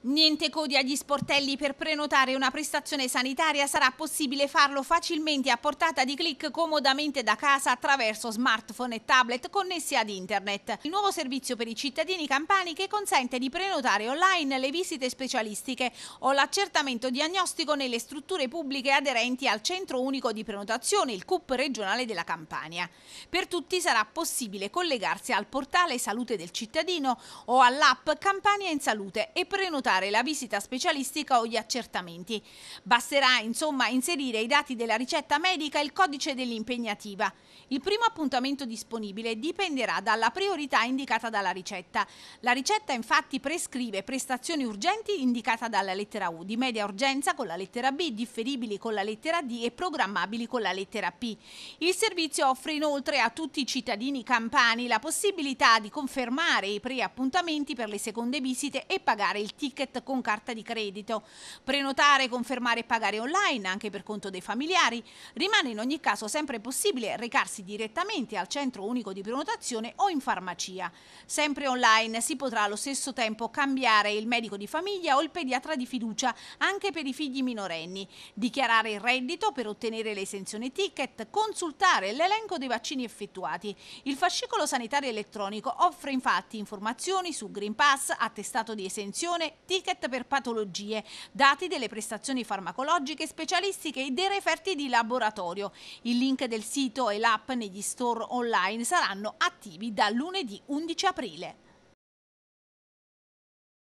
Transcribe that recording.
Niente codi agli sportelli per prenotare una prestazione sanitaria, sarà possibile farlo facilmente a portata di clic comodamente da casa attraverso smartphone e tablet connessi ad internet. Il nuovo servizio per i cittadini campani che consente di prenotare online le visite specialistiche o l'accertamento diagnostico nelle strutture pubbliche aderenti al Centro Unico di Prenotazione, il CUP regionale della Campania. Per tutti sarà possibile collegarsi al portale Salute del Cittadino o all'app Campania in Salute e prenotare valutare la visita specialistica o gli accertamenti. Basterà insomma inserire i dati della ricetta medica e il codice dell'impegnativa. Il primo appuntamento disponibile dipenderà dalla priorità indicata dalla ricetta. La ricetta infatti prescrive prestazioni urgenti indicata dalla lettera U, di media urgenza con la lettera B, differibili con la lettera D e programmabili con la lettera P. Il servizio offre inoltre a tutti i cittadini campani la possibilità di confermare i preappuntamenti per le seconde visite e pagare il ticket ticket con carta di credito. Prenotare, confermare e pagare online anche per conto dei familiari. Rimane in ogni caso sempre possibile recarsi direttamente al centro unico di prenotazione o in farmacia. Sempre online si potrà allo stesso tempo cambiare il medico di famiglia o il pediatra di fiducia anche per i figli minorenni, dichiarare il reddito per ottenere l'esenzione ticket, consultare l'elenco dei vaccini effettuati. Il fascicolo sanitario elettronico offre infatti informazioni su Green Pass, attestato di esenzione ticket per patologie, dati delle prestazioni farmacologiche, specialistiche e dei referti di laboratorio. Il link del sito e l'app negli store online saranno attivi da lunedì 11 aprile.